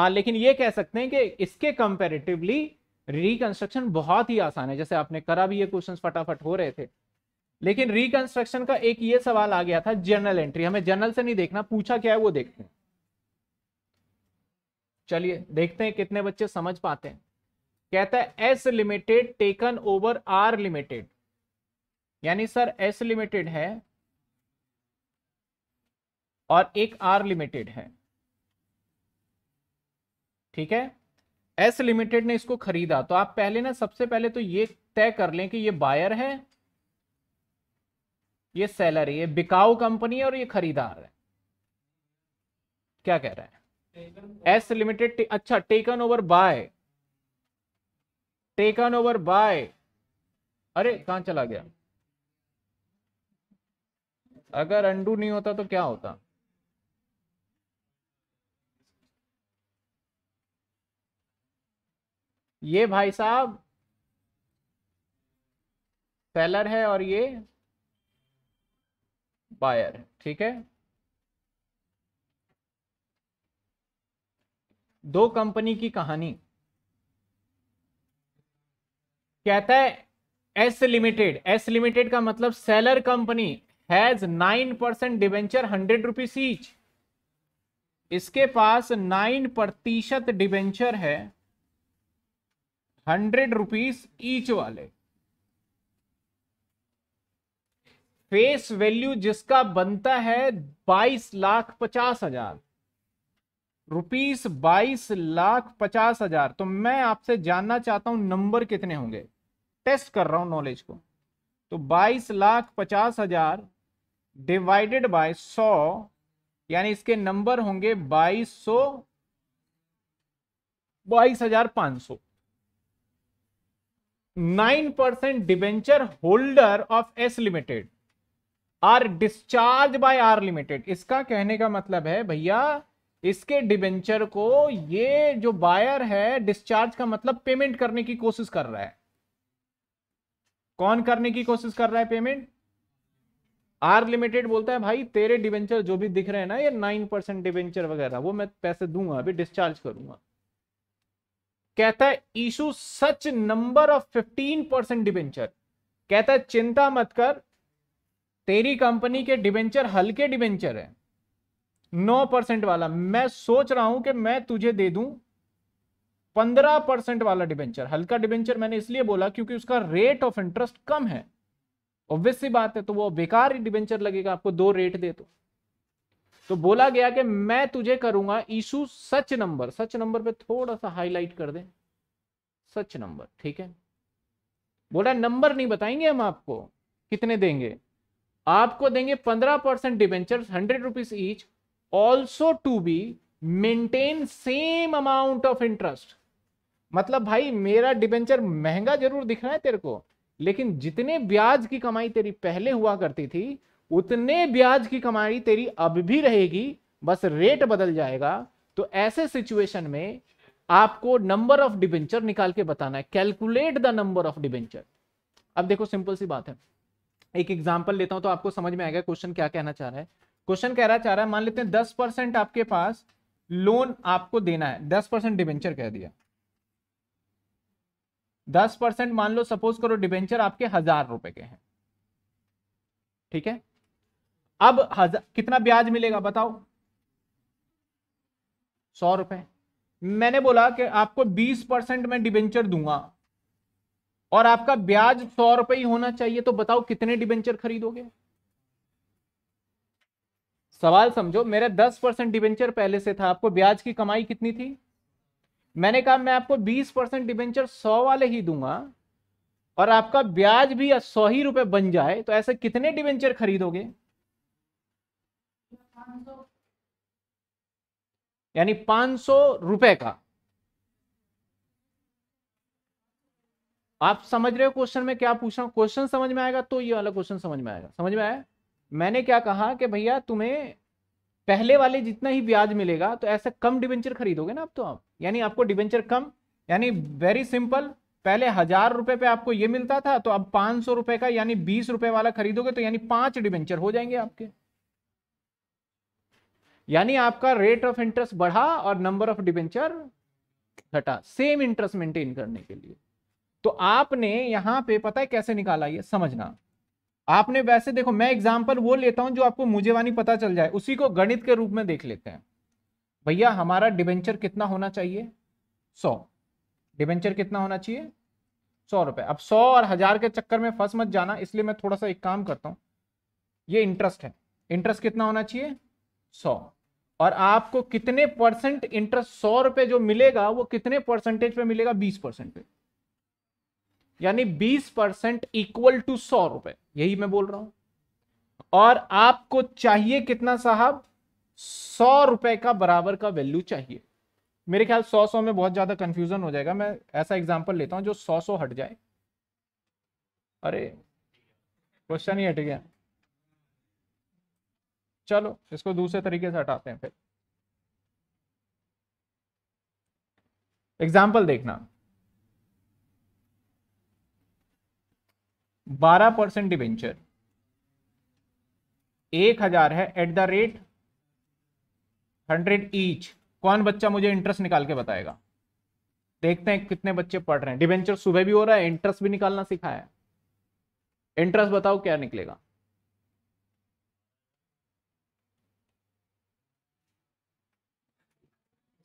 हाँ लेकिन ये कह सकते हैं कि इसके कंपेरेटिवली रिकंस्ट्रक्शन बहुत ही आसान है जैसे आपने करा भी ये क्वेश्चन फटाफट हो रहे थे लेकिन रिकंस्ट्रक्शन का एक ये सवाल आ गया था जनरल एंट्री हमें जनरल से नहीं देखना पूछा क्या है वो देखते हैं चलिए देखते हैं कितने बच्चे समझ पाते हैं कहता है S limited taken over R limited यानी सर एस लिमिटेड है और एक आर लिमिटेड है ठीक है एस लिमिटेड ने इसको खरीदा तो आप पहले ना सबसे पहले तो ये तय कर लें कि ये बायर है ये सेलर है ये बिकाऊ कंपनी है और ये खरीदार है क्या कह रहा है एस लिमिटेड अच्छा taken over by taken over by अरे कहा चला गया अगर अंडू नहीं होता तो क्या होता ये भाई साहब सेलर है और ये बायर है ठीक है दो कंपनी की कहानी कहता है एस लिमिटेड एस लिमिटेड का मतलब seller company has nine percent debenture hundred rupees each इसके पास नाइन प्रतिशत डिवेंचर है हंड्रेड रुपीज ईच वाले फेस वैल्यू जिसका बनता है बाईस लाख पचास हजार रुपीस बाईस लाख पचास हजार तो मैं आपसे जानना चाहता हूं नंबर कितने होंगे टेस्ट कर रहा हूं नॉलेज को तो बाईस लाख पचास हजार डिवाइडेड बाय सौ यानी इसके नंबर होंगे बाईस सौ बाईस हजार पांच सौ nine percent debenture holder of S limited are discharge by R limited इसका कहने का मतलब है भैया इसके डिबेंचर को ये जो बायर है डिस्चार्ज का मतलब पेमेंट करने की कोशिश कर रहा है कौन करने की कोशिश कर रहा है पेमेंट आर लिमिटेड बोलता है भाई तेरे डिवेंचर जो भी दिख रहे हैं ना ये नाइन परसेंट डिवेंचर वगैरह वो मैं पैसे दूंगा अभी डिस्चार्ज करूंगा कहता है issue such number of 15 percent debenture कहता है चिंता मत कर तेरी कंपनी के डिवेंचर हल्के डिवेंचर है नौ परसेंट वाला मैं सोच रहा हूं कि मैं तुझे दे दू पंद्रह परसेंट वाला डिबेंचर हल्का डिबेंचर मैंने इसलिए बोला क्योंकि उसका रेट ऑफ इंटरेस्ट कम है ऑब्वियस सी बात है तो वो बेकार ही डिबेंचर लगेगा आपको दो रेट दे तो तो बोला गया कि मैं तुझे करूंगा issue such number such number पे थोड़ा सा हाईलाइट कर दे सच नंबर ठीक है बोला नंबर नहीं बताएंगे हम आपको कितने देंगे आपको देंगे पंद्रह percent debenture hundred rupees each also to be maintain same amount of interest मतलब भाई मेरा डिबेंचर महंगा जरूर दिख रहा है तेरे को लेकिन जितने ब्याज की कमाई तेरी पहले हुआ करती थी उतने ब्याज की कमाई तेरी अब भी रहेगी बस रेट बदल जाएगा तो ऐसे सिचुएशन में आपको नंबर ऑफ डिबेंचर निकाल के बताना है calculate the number of debenture अब देखो सिंपल सी बात है एक एग्जाम्पल लेता हूं तो आपको समझ में आएगा क्वेश्चन क्या कहना चाह रहा है क्वेश्चन कह रहा चाह रहा है मान लेते हैं दस परसेंट आपके पास लोन आपको देना है दस परसेंट डिबेंचर कह दिया दस परसेंट मान लो सपोज करो डिबेंचर आपके हजार रुपए के हैं ठीक है अब हजार कितना ब्याज मिलेगा बताओ सौ रुपए मैंने बोला कि आपको बीस परसेंट में डिबेंचर दूंगा और आपका ब्याज सौ रुपए ही होना चाहिए तो बताओ कितने डिबेंचर खरीदोगे सवाल समझो मेरे दस परसेंट डिबेंचर पहले से था आपको ब्याज की कमाई कितनी थी मैंने कहा मैं आपको बीस परसेंट डिबेंचर सौ वाले ही दूंगा और आपका ब्याज भी सौ ही रुपए बन जाए तो ऐसे कितने डिबेंचर खरीदोगे यानी पांच सौ रुपए का आप समझ रहे हो क्वेश्चन में क्या पूछ रहा हूं क्वेश्चन समझ में आएगा तो ये वाला क्वेश्चन समझ में आएगा समझ में आया मैंने क्या कहा कि भैया तुम्हें पहले वाले जितना ही ब्याज मिलेगा तो ऐसा कम डिवेंचर खरीदोगे ना आप तो आप यानी आपको डिवेंचर कम यानी वेरी सिंपल पहले हजार रुपए पे आपको ये मिलता था तो अब पांच सौ रुपए का यानी बीस रुपए वाला खरीदोगे तो यानी पांच डिवेंचर हो जाएंगे आपके यानी आपका रेट ऑफ इंटरेस्ट बढ़ा और नंबर ऑफ डिबेंचर घटा सेम इंटरेस्ट मेंटेन करने के लिए तो आपने यहां पे पता है कैसे निकाला ये समझना आपने वैसे देखो मैं एग्जाम्पल वो लेता हूं जो आपको मुझे वानी पता चल जाए उसी को गणित के रूप में देख लेते हैं भैया हमारा डिबेंचर कितना होना चाहिए सौ डिबेंचर कितना होना चाहिए सौ रुपए अब सौ और हजार के चक्कर में फंस मत जाना इसलिए मैं थोड़ा सा एक काम करता हूं ये इंटरेस्ट है इंटरेस्ट कितना होना चाहिए सौ और आपको कितने परसेंट इंटरेस्ट सौ रुपए जो मिलेगा वो कितने परसेंटेज पे मिलेगा बीस परसेंट पे यानी बीस परसेंट इक्वल टू सौ रुपए यही मैं बोल रहा हूं और आपको चाहिए कितना साहब सौ रुपए का बराबर का वैल्यू चाहिए मेरे ख्याल सौ सौ में बहुत ज्यादा कंफ्यूजन हो जाएगा मैं ऐसा एग्जाम्पल लेता हूं जो सौ सौ हट जाए अरे क्वेश्चन ही हट गया चलो इसको दूसरे तरीके से हटाते हैं फिर एग्जाम्पल देखना बारह परसेंट डिवेंचर एक हजार है at the rate hundred each कौन बच्चा मुझे इंटरेस्ट निकाल के बताएगा देखते हैं कितने बच्चे पढ़ रहे हैं डिवेंचर सुबह भी हो रहा है इंटरेस्ट भी निकालना सिखाया इंटरेस्ट बताओ क्या निकलेगा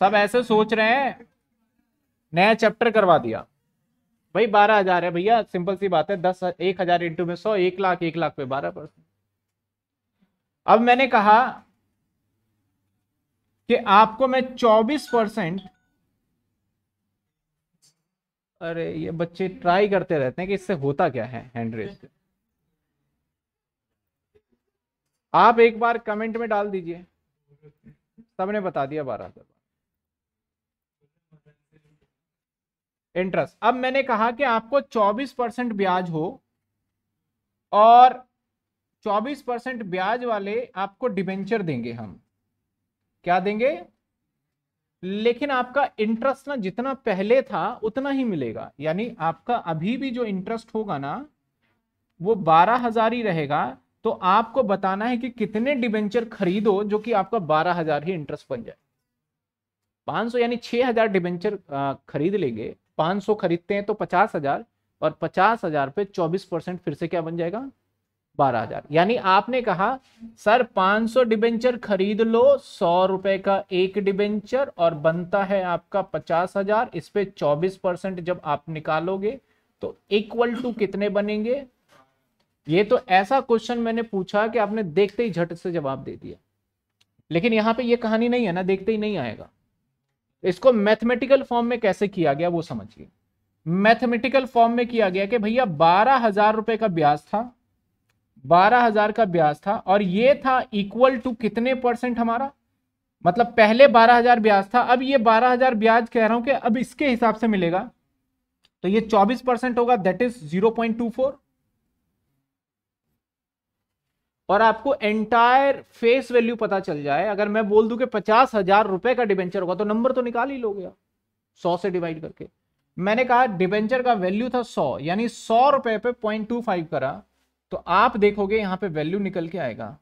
सब ऐसे सोच रहे हैं नया चैप्टर करवा दिया भाई बारह हजार है भैया सिंपल सी बात है दस एक हजार इंटू में सौ एक लाख एक लाख पे बारह परसेंट अब मैंने कहा कि आपको मैं चौबीस परसेंट अरे ये बच्चे ट्राई करते रहते हैं कि इससे होता क्या है हैंड रेस आप एक बार कमेंट में डाल दीजिए सबने बता दिया बारह हजार इंटरेस्ट अब मैंने कहा कि आपको 24 परसेंट ब्याज हो और 24 परसेंट ब्याज वाले आपको डिबेंचर देंगे हम क्या देंगे लेकिन आपका इंटरेस्ट ना जितना पहले था उतना ही मिलेगा यानी आपका अभी भी जो इंटरेस्ट होगा ना वो बारह हजार ही रहेगा तो आपको बताना है कि कितने डिबेंचर खरीदो जो कि आपका बारह हजार ही इंटरेस्ट बन जाए पांच सौ यानी छह हजार डिबेंचर खरीद लेंगे 500 खरीदते हैं तो पचास हजार और पचास हजार पे चौबीस परसेंट फिर से क्या बन जाएगा बारह हजार यानी आपने कहा सर 500 डिबेंचर खरीद लो सौ रुपए का एक डिबेंचर और बनता है आपका पचास हजार इस पे चौबीस परसेंट जब आप निकालोगे तो इक्वल टू कितने बनेंगे ये तो ऐसा क्वेश्चन मैंने पूछा कि आपने देखते ही झट से जवाब दे दिया लेकिन यहां पे ये कहानी नहीं है ना देखते ही नहीं आएगा इसको मैथमेटिकल फॉर्म में कैसे किया गया वो समझिए मैथमेटिकल फॉर्म में किया गया कि भैया बारह हजार रुपए का ब्याज था बारह हजार का ब्याज था और ये था इक्वल टू कितने परसेंट हमारा मतलब पहले बारह हजार ब्याज था अब ये बारह हजार ब्याज कह रहा हूं कि अब इसके हिसाब से मिलेगा तो ये चौबीस परसेंट होगा that is zero point two four और आपको एंटायर फेस वैल्यू पता चल जाए अगर मैं बोल दूं कि पचास हजार रुपए का डिबेंचर होगा तो नंबर तो निकाल ही लोगे आप सौ से डिवाइड करके मैंने कहा डिबेंचर का वैल्यू था सौ यानी सौ रुपए पे पॉइंट टू फाइव करा तो आप देखोगे यहां पे वैल्यू निकल के आएगा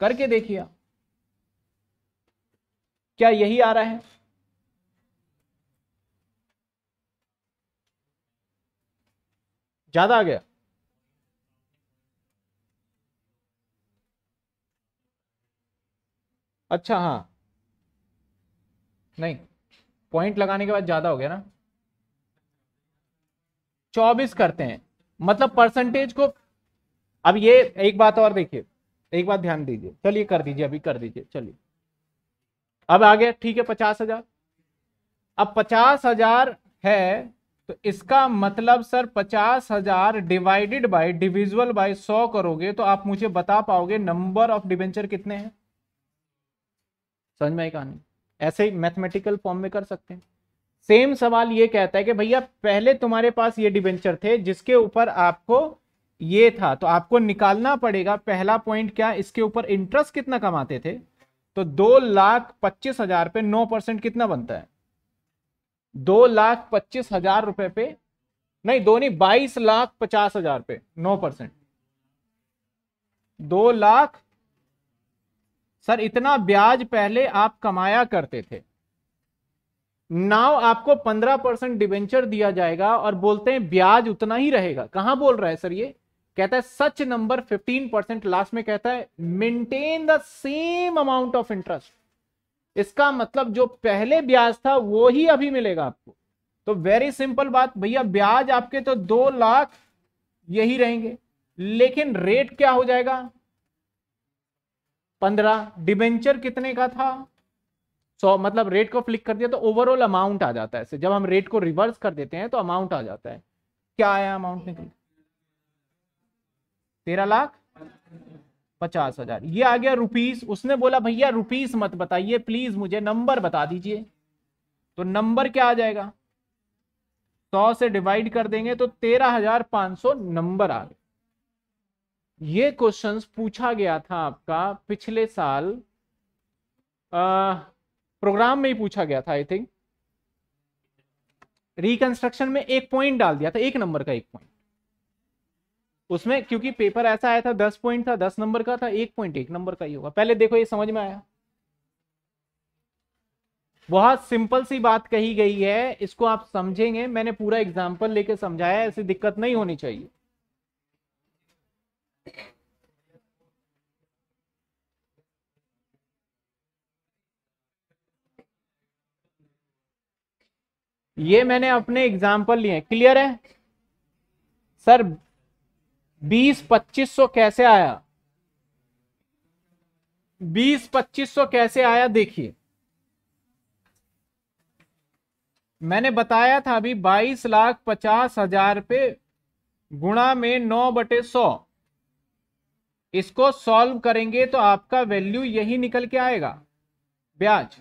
करके देखिए क्या यही आ रहा है ज्यादा आ गया अच्छा हाँ नहीं पॉइंट लगाने के बाद ज्यादा हो गया ना चौबीस करते हैं मतलब परसेंटेज को अब ये एक बात और देखिए एक बात ध्यान दीजिए चलिए कर दीजिए अभी कर दीजिए चलिए अब आ गया ठीक है पचास हजार अब पचास हजार है तो इसका मतलब सर पचास हजार डिवाइडेड बाई डिविजुअल बाय सौ करोगे तो आप मुझे बता पाओगे नंबर ऑफ डिवेंचर कितने हैं समझ में आई कहानी ऐसे मैथमेटिकल फॉर्म में कर सकते हैं सेम सवाल ये कहता है कि भैया पहले तुम्हारे पास ये डिवेंचर थे जिसके ऊपर आपको ये था तो आपको निकालना पड़ेगा पहला पॉइंट क्या इसके ऊपर इंटरेस्ट कितना कमाते थे तो दो लाख पच्चीस हजार पे नौ परसेंट कितना बनता है दो लाख पच्चीस हजार रुपए पे नहीं दो नहीं बाईस लाख पचास हजार पे नौ परसेंट दो लाख सर इतना ब्याज पहले आप कमाया करते थे नाव आपको पंद्रह परसेंट डिवेंचर दिया जाएगा और बोलते हैं ब्याज उतना ही रहेगा कहां बोल रहा है सर ये कहता है such number fifteen percent last में कहता है maintain the same amount of interest इसका मतलब जो पहले ब्याज था वो ही अभी मिलेगा आपको तो वेरी सिंपल बात भैया ब्याज आपके तो दो लाख यही रहेंगे लेकिन रेट क्या हो जाएगा पंद्रह डिबेंचर कितने का था सौ मतलब रेट को फ्लिक कर दिया तो ओवरऑल अमाउंट आ जाता है जब हम रेट को रिवर्स कर देते हैं तो अमाउंट आ जाता है क्या आया अमाउंट निकल तेरह लाख पचास हजार ये आ गया रुपीस उसने बोला भैया रुपीस मत बताइए प्लीज मुझे नंबर बता दीजिए तो नंबर क्या आ जाएगा सौ से डिवाइड कर देंगे तो तेरह हजार पांच सौ नंबर आ गया ये क्वेश्चन पूछा गया था आपका पिछले साल प्रोग्राम में ही पूछा गया था आई थिंक रिकंस्ट्रक्शन में एक पॉइंट डाल दिया था एक नंबर का एक पॉइंट उसमें क्योंकि पेपर ऐसा आया था दस पॉइंट था दस नंबर का था एक पॉइंट एक नंबर का ही होगा पहले देखो ये समझ में आया बहुत सिंपल सी बात कही गई है इसको आप समझेंगे मैंने पूरा एग्जाम्पल लेके समझाया ऐसी दिक्कत नहीं होनी चाहिए ये मैंने अपने एग्जाम्पल लिए क्लियर है सर बीस पच्चीस सौ कैसे आया बीस पच्चीस सौ कैसे आया देखिए मैंने बताया था अभी बाईस लाख पचास हजार पे गुणा में नौ बटे सौ इसको सॉल्व करेंगे तो आपका वैल्यू यही निकल के आएगा ब्याज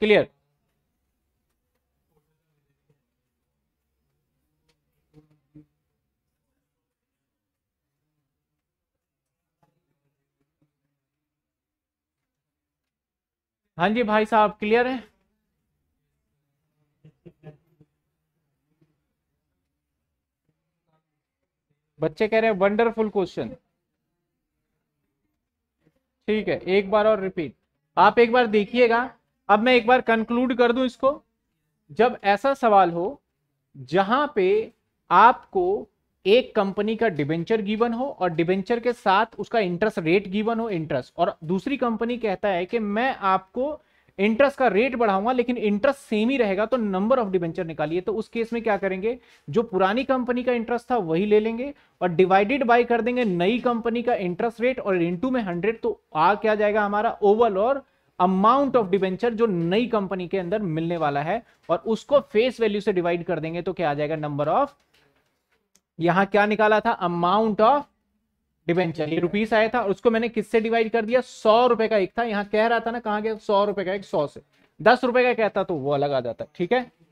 क्लियर हाँ जी भाई साहब क्लियर है बच्चे कह रहे हैं वंडरफुल क्वेश्चन ठीक है एक बार और रिपीट आप एक बार देखिएगा अब मैं एक बार कंक्लूड कर दूं इसको जब ऐसा सवाल हो जहां पे आपको एक कंपनी का डिबेंचर गिवन हो और डिबेंचर के साथ उसका इंटरेस्ट रेट गिवन हो इंटरेस्ट और दूसरी कंपनी कहता है कि मैं आपको इंटरेस्ट का रेट बढ़ाऊंगा लेकिन इंटरेस्ट सेम ही रहेगा तो नंबर ऑफ डिबेंचर निकालिए तो उस केस में क्या करेंगे जो पुरानी कंपनी का इंटरेस्ट था वही ले लेंगे और डिवाइडेड बाय कर देंगे नई कंपनी का इंटरेस्ट रेट और इंटू में हंड्रेड तो आ क्या जाएगा हमारा ओवरऑल अमाउंट ऑफ डिवेंचर जो नई कंपनी के अंदर मिलने वाला है और उसको फेस वैल्यू से डिवाइड कर देंगे तो क्या आ जाएगा नंबर ऑफ यहां क्या निकाला था अमाउंट ऑफ डिवेंचर ये रुपीस आया था उसको मैंने किससे डिवाइड कर दिया सौ रुपए का एक था यहां कह रहा था ना कहा गया सौ रुपए का एक सौ से दस रुपए का कहता तो वो अलग आ जाता ठीक है